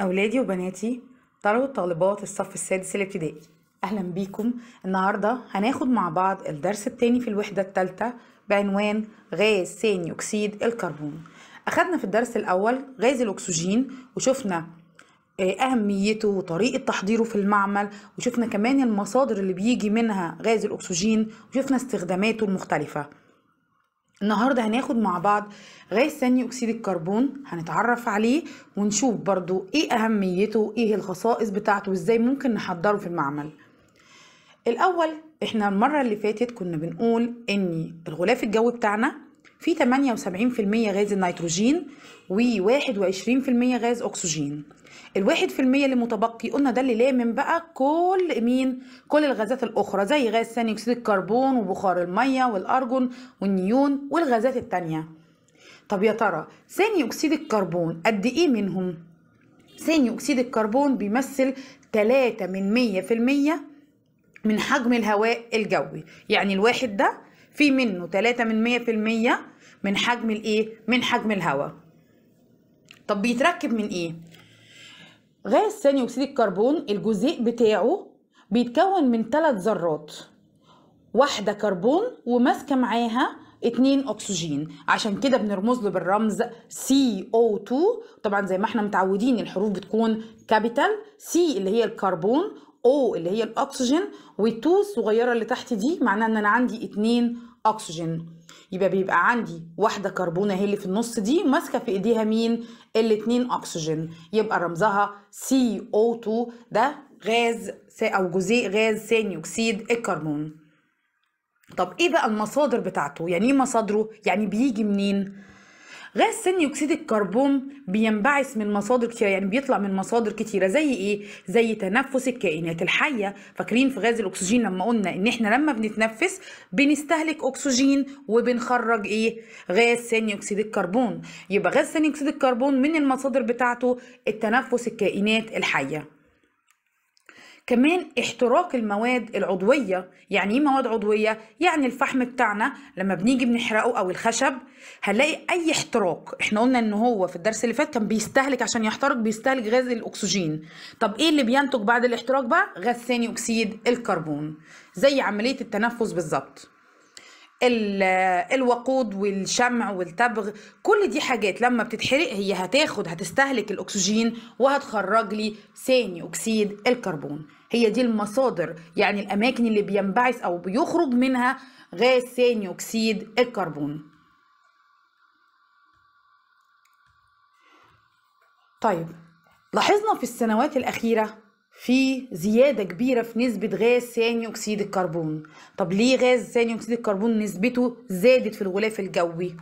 أولادي وبناتي طلبة طالبات الصف السادس الابتدائي أهلا بيكم النهاردة هناخد مع بعض الدرس التاني في الوحدة التالتة بعنوان غاز ثاني أكسيد الكربون أخدنا في الدرس الأول غاز الأكسجين وشفنا آه، أهميته وطريقة تحضيره في المعمل وشفنا كمان المصادر اللي بيجي منها غاز الأكسجين وشفنا استخداماته المختلفة النهاردة هناخد مع بعض غاز ثاني أكسيد الكربون هنتعرف عليه ونشوف برضو إيه أهميته إيه الخصائص بتاعته وإزاي ممكن نحضره في المعمل الأول إحنا المرة اللي فاتت كنا بنقول إن الغلاف الجوي بتاعنا فيه 78% غاز النيتروجين و21% غاز أكسجين الواحد في المية اللي متبقي قلنا ده اللي لامم بقى كل مين كل الغازات الأخرى زي غاز ثاني أكسيد الكربون وبخار المية والأرجون والنيون والغازات التانية طب يا ترى ثاني أكسيد الكربون قد إيه منهم؟ ثاني أكسيد الكربون بيمثل 3 من 100 في المية من حجم الهواء الجوي يعني الواحد ده في منه 3 من 100 في المية من حجم الايه من حجم الهواء طب بيتركب من ايه غاز ثاني اكسيد الكربون الجزيء بتاعه بيتكون من ثلاث ذرات واحده كربون وماسكه معاها اتنين اكسجين عشان كده بنرمز له بالرمز CO2 طبعا زي ما احنا متعودين الحروف بتكون كابيتال C اللي هي الكربون O اللي هي الأكسجين وال2 الصغيرة اللي تحت دي معناها إن أنا عندي اتنين أكسجين يبقى بيبقى عندي واحدة كربونة هي اللي في النص دي ماسكة في إيديها مين؟ الاتنين أكسجين يبقى رمزها CO2 ده غاز أو جزيء غاز ثاني أكسيد الكربون طب إيه بقى المصادر بتاعته؟ يعني إيه مصادره؟ يعني بيجي منين؟ غاز ثاني اكسيد الكربون بينبعث من مصادر كتيره يعني بيطلع من مصادر كتيره زي ايه زي تنفس الكائنات الحيه فاكرين في غاز الاكسجين لما قلنا ان احنا لما بنتنفس بنستهلك اكسجين وبنخرج ايه غاز ثاني اكسيد الكربون يبقى غاز ثاني اكسيد الكربون من المصادر بتاعته التنفس الكائنات الحيه كمان احتراق المواد العضوية يعني ايه مواد عضوية؟ يعني الفحم بتاعنا لما بنيجي بنحرقه او الخشب هنلاقي اي احتراق احنا قلنا ان هو في الدرس اللي فات كان بيستهلك عشان يحترق بيستهلك غاز الاكسجين طب ايه اللي بينتج بعد الاحتراق بقى؟ غاز ثاني اكسيد الكربون زي عملية التنفس بالظبط الوقود والشمع والتبغ كل دي حاجات لما بتتحرق هي هتاخد هتستهلك الاكسجين وهتخرج لي ثاني اكسيد الكربون هي دي المصادر يعني الأماكن اللي بينبعث أو بيخرج منها غاز ثاني أكسيد الكربون طيب لاحظنا في السنوات الأخيرة في زيادة كبيرة في نسبة غاز ثاني أكسيد الكربون طب ليه غاز ثاني أكسيد الكربون نسبته زادت في الغلاف الجوي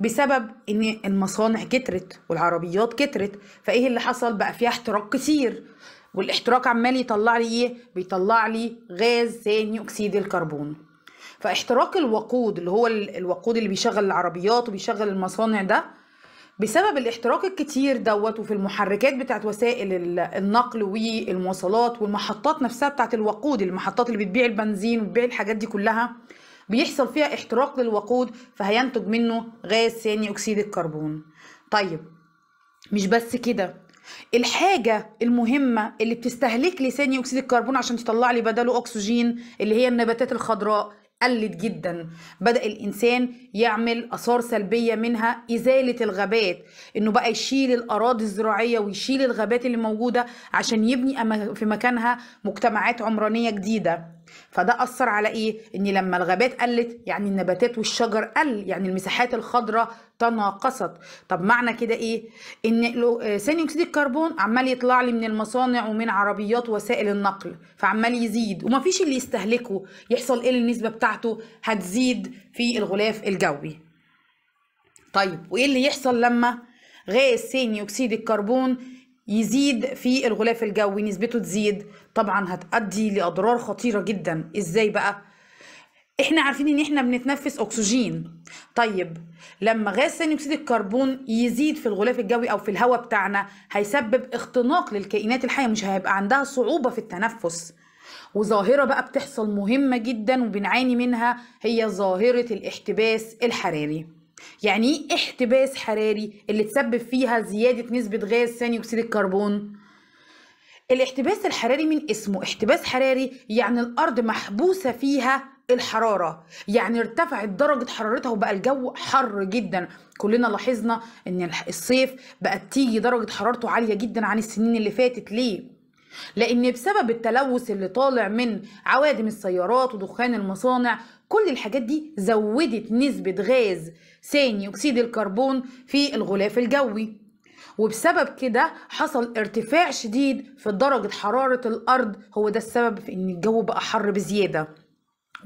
بسبب ان المصانع كترت والعربيات كترت فايه اللي حصل بقى فيها احتراق كتير والاحتراق عمال يطلع لي ايه بيطلع لي غاز ثاني اكسيد الكربون فاحتراق الوقود اللي هو الوقود اللي بيشغل العربيات وبيشغل المصانع ده بسبب الاحتراق الكتير دوت وفي المحركات بتاعت وسائل النقل والمواصلات والمحطات نفسها بتاعت الوقود المحطات اللي بتبيع البنزين وبتبيع الحاجات دي كلها بيحصل فيها احتراق للوقود فهينتج منه غاز ثاني اكسيد الكربون طيب مش بس كده الحاجة المهمة اللي بتستهلك لي ثاني أكسيد الكربون عشان تطلع لي بداله أكسجين اللي هي النباتات الخضراء قلت جدا بدأ الإنسان يعمل أثار سلبية منها إزالة الغابات إنه بقى يشيل الأراضي الزراعية ويشيل الغابات اللي موجودة عشان يبني في مكانها مجتمعات عمرانية جديدة فده أثر على إيه؟ إن لما الغابات قلت يعني النباتات والشجر قل يعني المساحات الخضراء تناقصت طب معنى كده ايه ان ثاني اكسيد الكربون عمال يطلع لي من المصانع ومن عربيات وسائل النقل فعمال يزيد ومفيش اللي يستهلكه يحصل ايه النسبه بتاعته هتزيد في الغلاف الجوي طيب وايه اللي يحصل لما غاز ثاني اكسيد الكربون يزيد في الغلاف الجوي نسبته تزيد طبعا هتؤدي لاضرار خطيره جدا ازاي بقى احنا عارفين ان احنا بنتنفس اكسجين طيب لما غاز ثاني اكسيد الكربون يزيد في الغلاف الجوي او في الهواء بتاعنا هيسبب اختناق للكائنات الحيه مش هيبقى عندها صعوبه في التنفس وظاهره بقى بتحصل مهمه جدا وبنعاني منها هي ظاهره الاحتباس الحراري يعني ايه احتباس حراري اللي تسبب فيها زياده نسبه غاز ثاني اكسيد الكربون الاحتباس الحراري من اسمه احتباس حراري يعني الارض محبوسه فيها الحرارة يعني ارتفعت درجة حرارتها وبقى الجو حر جدا كلنا لاحظنا ان الصيف بقت تيجي درجة حرارته عالية جدا عن السنين اللي فاتت ليه؟ لان بسبب التلوث اللي طالع من عوادم السيارات ودخان المصانع كل الحاجات دي زودت نسبة غاز ثاني أكسيد الكربون في الغلاف الجوي وبسبب كده حصل ارتفاع شديد في درجة حرارة الأرض هو ده السبب في إن الجو بقى حر بزيادة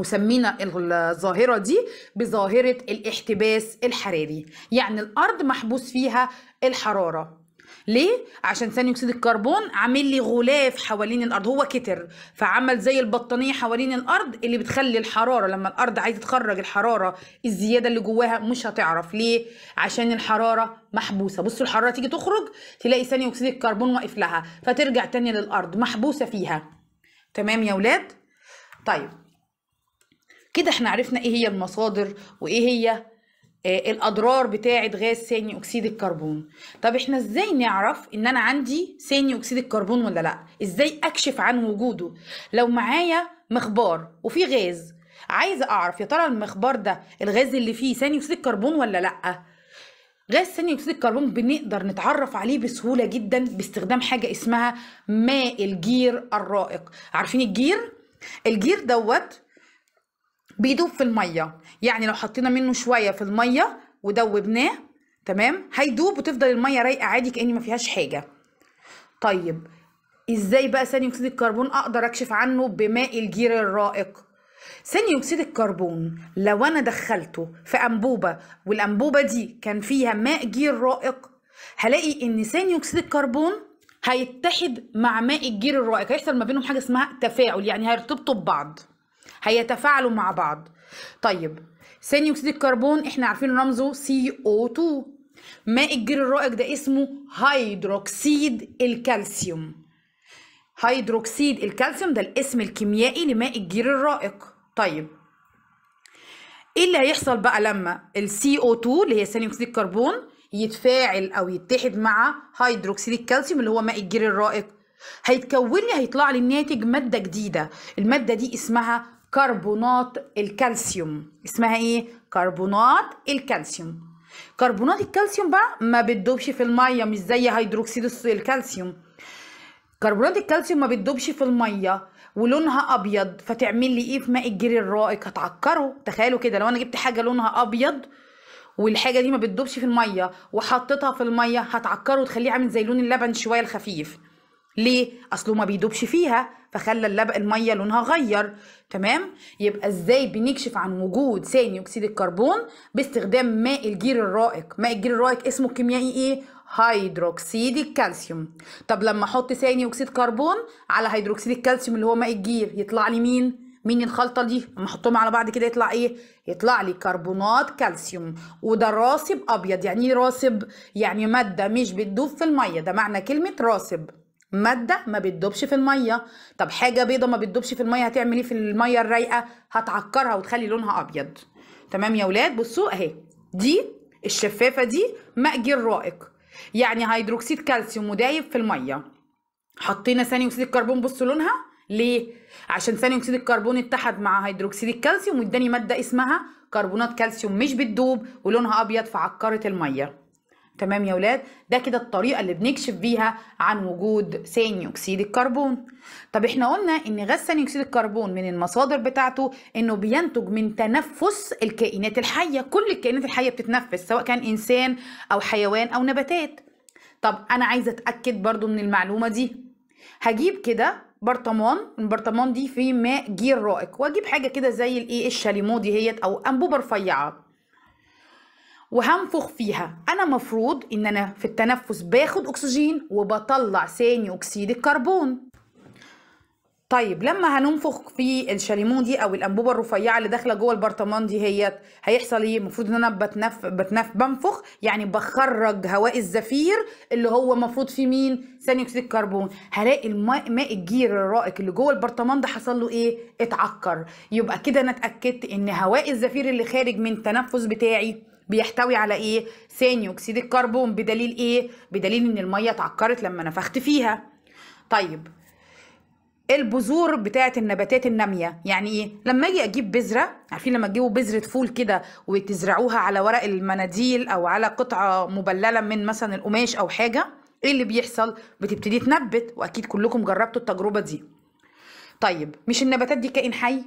وسمينا الظاهرة دي بظاهرة الاحتباس الحراري يعني الأرض محبوس فيها الحرارة ليه؟ عشان ثاني اكسيد الكربون عامل لي غلاف حوالين الارض هو كتر فعمل زي البطانيه حوالين الارض اللي بتخلي الحراره لما الارض عايزه تخرج الحراره الزياده اللي جواها مش هتعرف ليه؟ عشان الحراره محبوسه بصوا الحراره تيجي تخرج تلاقي ثاني اكسيد الكربون واقف لها فترجع تاني للارض محبوسه فيها تمام يا ولاد؟ طيب كده احنا عرفنا ايه هي المصادر وايه هي آه، الاضرار بتاعه غاز ثاني اكسيد الكربون طب احنا ازاي نعرف ان انا عندي ثاني اكسيد الكربون ولا لا ازاي اكشف عن وجوده لو معايا مخبار وفي غاز عايزه اعرف يا ترى المخبار ده الغاز اللي فيه ثاني اكسيد الكربون ولا لا غاز ثاني اكسيد الكربون بنقدر نتعرف عليه بسهوله جدا باستخدام حاجه اسمها ماء الجير الرائق عارفين الجير الجير دوت بيدوب في الميه يعني لو حطينا منه شويه في الميه ودوبناه تمام هيدوب وتفضل الميه رايقه عادي كاني ما فيهاش حاجه طيب ازاي بقى ثاني اكسيد الكربون اقدر اكشف عنه بماء الجير الرائق ثاني اكسيد الكربون لو انا دخلته في انبوبه والانبوبه دي كان فيها ماء جير رائق هلاقي ان ثاني اكسيد الكربون هيتحد مع ماء الجير الرائق هيحصل ما بينهم حاجه اسمها تفاعل يعني هيرتبطوا ببعض هيتفاعلوا مع بعض طيب ثاني اكسيد الكربون احنا عارفين رمزه CO2 ماء الجير الرائج ده اسمه هيدروكسيد الكالسيوم هيدروكسيد الكالسيوم ده الاسم الكيميائي لماء الجير الرائق طيب ايه اللي هيحصل بقى لما سي او 2 اللي هي ثاني اكسيد الكربون يتفاعل او يتحد مع هيدروكسيد الكالسيوم اللي هو ماء الجير الرائق هيتكون لي هيطلع لي الناتج ماده جديده الماده دي اسمها كربونات الكالسيوم اسمها ايه كربونات الكالسيوم كربونات الكالسيوم بقى ما بتدوبش في الميه مش زي هيدروكسيد الكالسيوم كربونات الكالسيوم ما بتدوبش في الميه ولونها ابيض فتعمل لي ايه في ماء الجري الرائق هتعكره تخيلوا كده لو انا جبت حاجه لونها ابيض والحاجه دي ما بتدوبش في الميه وحطيتها في الميه هتعكره وتخليه عامل زي لون اللبن شويه الخفيف ليه اصله ما بيدوبش فيها فخلى اللبق الميه لونها غير تمام يبقى ازاي بنكشف عن وجود ثاني اكسيد الكربون باستخدام ماء الجير الرائق ماء الجير الرائق اسمه الكيميائي ايه هيدروكسيد الكالسيوم طب لما احط ثاني اكسيد كربون على هيدروكسيد الكالسيوم اللي هو ماء الجير يطلع لي مين مين الخلطه دي لما احطهم على بعض كده يطلع ايه يطلع لي كربونات كالسيوم وده راسب ابيض يعني ايه راسب يعني ماده مش بتدوب في الميه ده معنى كلمه راسب ماده ما بتدوبش في الميه طب حاجه بيضه ما بتدوبش في الميه هتعمل ايه في الميه الرايقه هتعكرها وتخلي لونها ابيض تمام يا ولاد بصوا اهي دي الشفافه دي ماجل رائق يعني هيدروكسيد كالسيوم مدايب في الميه حطينا ثاني اكسيد الكربون بصوا لونها ليه عشان ثاني اكسيد الكربون اتحد مع هيدروكسيد الكالسيوم واداني ماده اسمها كربونات كالسيوم مش بتدوب ولونها ابيض فعكرت الميه تمام يا ولاد ده كده الطريقه اللي بنكشف بيها عن وجود ثاني اكسيد الكربون طب احنا قلنا ان غاز ثاني اكسيد الكربون من المصادر بتاعته انه بينتج من تنفس الكائنات الحيه كل الكائنات الحيه بتتنفس سواء كان انسان او حيوان او نباتات طب انا عايزه اتاكد برضو من المعلومه دي هجيب كده برطمان البرطمان دي فيه ماء جير رائق واجيب حاجه كده زي الايه الشاليمو دي هيت او انبوبه رفيعه وهنفخ فيها انا مفروض ان انا في التنفس باخد اكسجين وبطلع ثاني اكسيد الكربون طيب لما هننفخ في الشاليمون دي او الانبوبه الرفيعه اللي داخله جوه البرطمان دي هيت هيحصل ايه المفروض ان انا بتنف بتنف بنفخ يعني بخرج هواء الزفير اللي هو المفروض فيه مين ثاني اكسيد الكربون هلاقي الماء ماء الجير الرائق اللي جوه البرطمان ده حصل له ايه اتعكر يبقى كده انا اتاكدت ان هواء الزفير اللي خارج من التنفس بتاعي بيحتوي على ايه ثاني اكسيد الكربون بدليل ايه بدليل ان الميه اتعكرت لما نفخت فيها طيب البذور بتاعه النباتات الناميه يعني ايه لما اجي اجيب بذره عارفين لما تجيبوا بذره فول كده وتزرعوها على ورق المناديل او على قطعه مبلله من مثلا القماش او حاجه ايه اللي بيحصل بتبتدي تنبت واكيد كلكم جربتوا التجربه دي طيب مش النباتات دي كائن حي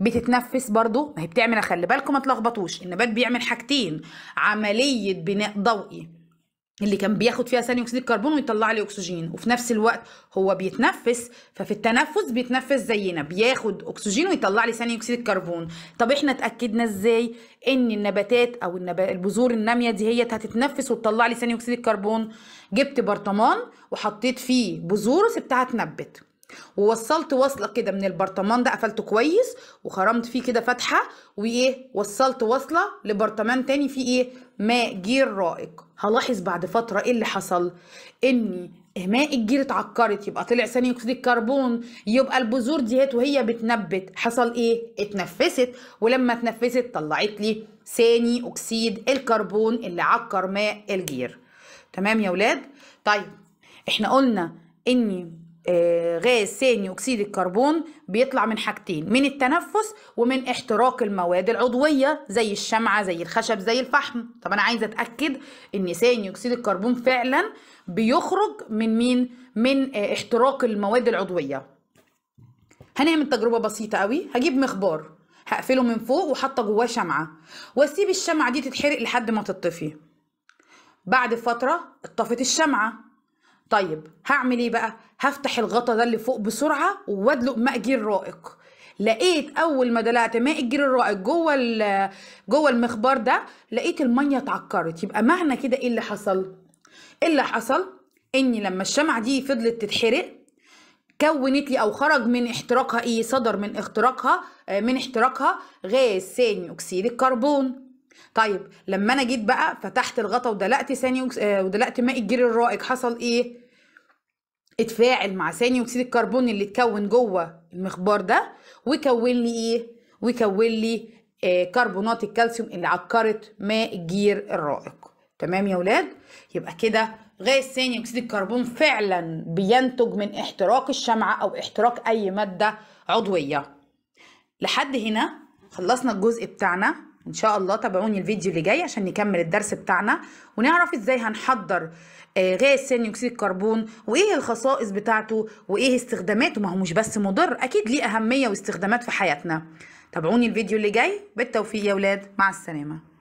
بتتنفس برضو ما هي بتعمل خلي بالكم ما تلخبطوش النبات بيعمل حاجتين عمليه بناء ضوئي اللي كان بياخد فيها ثاني اكسيد الكربون ويطلع لي اكسجين وفي نفس الوقت هو بيتنفس ففي التنفس بيتنفس زينا بياخد اكسجين ويطلع لي ثاني اكسيد الكربون طب احنا اتاكدنا ازاي ان النباتات او النبات البذور الناميه دي هي هتتنفس وتطلع لي ثاني اكسيد الكربون جبت برطمان وحطيت فيه بذور وسبتها تنبت ووصلت وصله كده من البرطمان ده قفلته كويس وخرمت فيه كده فتحه وايه وصلت وصله لبرطمان تاني فيه ايه ماء جير رائق هلاحظ بعد فتره ايه اللي حصل اني ماء الجير اتعكرت يبقى طلع ثاني اكسيد الكربون يبقى البذور ديت وهي بتنبت حصل ايه اتنفست ولما اتنفست طلعت لي ثاني اكسيد الكربون اللي عكر ماء الجير تمام يا ولاد طيب احنا قلنا اني آه، غاز ثاني اكسيد الكربون بيطلع من حاجتين من التنفس ومن احتراق المواد العضويه زي الشمعه زي الخشب زي الفحم طب انا عايزه اتاكد ان ثاني اكسيد الكربون فعلا بيخرج من مين من آه، احتراق المواد العضويه هنعمل تجربه بسيطه قوي هجيب مخبار هقفله من فوق وحاطه جواه شمعه واسيب الشمعه دي تتحرق لحد ما تطفي بعد فتره اتطفت الشمعه طيب هعمل ايه بقى هفتح الغطا ده اللي فوق بسرعه وادلق ماء جير رائق لقيت اول ما دلعت ماء الجير الرائق جوه جوه المخبار ده لقيت الميه اتعكرت يبقى معنى كده ايه اللي حصل ايه اللي حصل اني لما الشمعة دي فضلت تتحرق كونت لي او خرج من احتراقها ايه صدر من احتراقها آه، من احتراقها غاز ثاني اكسيد الكربون طيب لما انا جيت بقى فتحت الغطا ودلقت ثاني آه، ودلقت ماء الجير الرائج حصل ايه اتفاعل مع ثاني اكسيد الكربون اللي اتكون جوه المخبار ده وكون لي ايه وكون لي آه كربونات الكالسيوم اللي عكرت ماء الجير الرائق تمام يا ولاد يبقى كده غاز ثاني اكسيد الكربون فعلا بينتج من احتراق الشمعة او احتراق اي مادة عضوية لحد هنا خلصنا الجزء بتاعنا ان شاء الله تابعوني الفيديو اللي جاي عشان نكمل الدرس بتاعنا ونعرف ازاي هنحضر آه، غاز ثاني اكسيد الكربون وايه الخصائص بتاعته وايه استخداماته ما هو مش بس مضر اكيد ليه اهميه واستخدامات في حياتنا تابعوني الفيديو اللي جاي بالتوفيق يا ولاد مع السلامه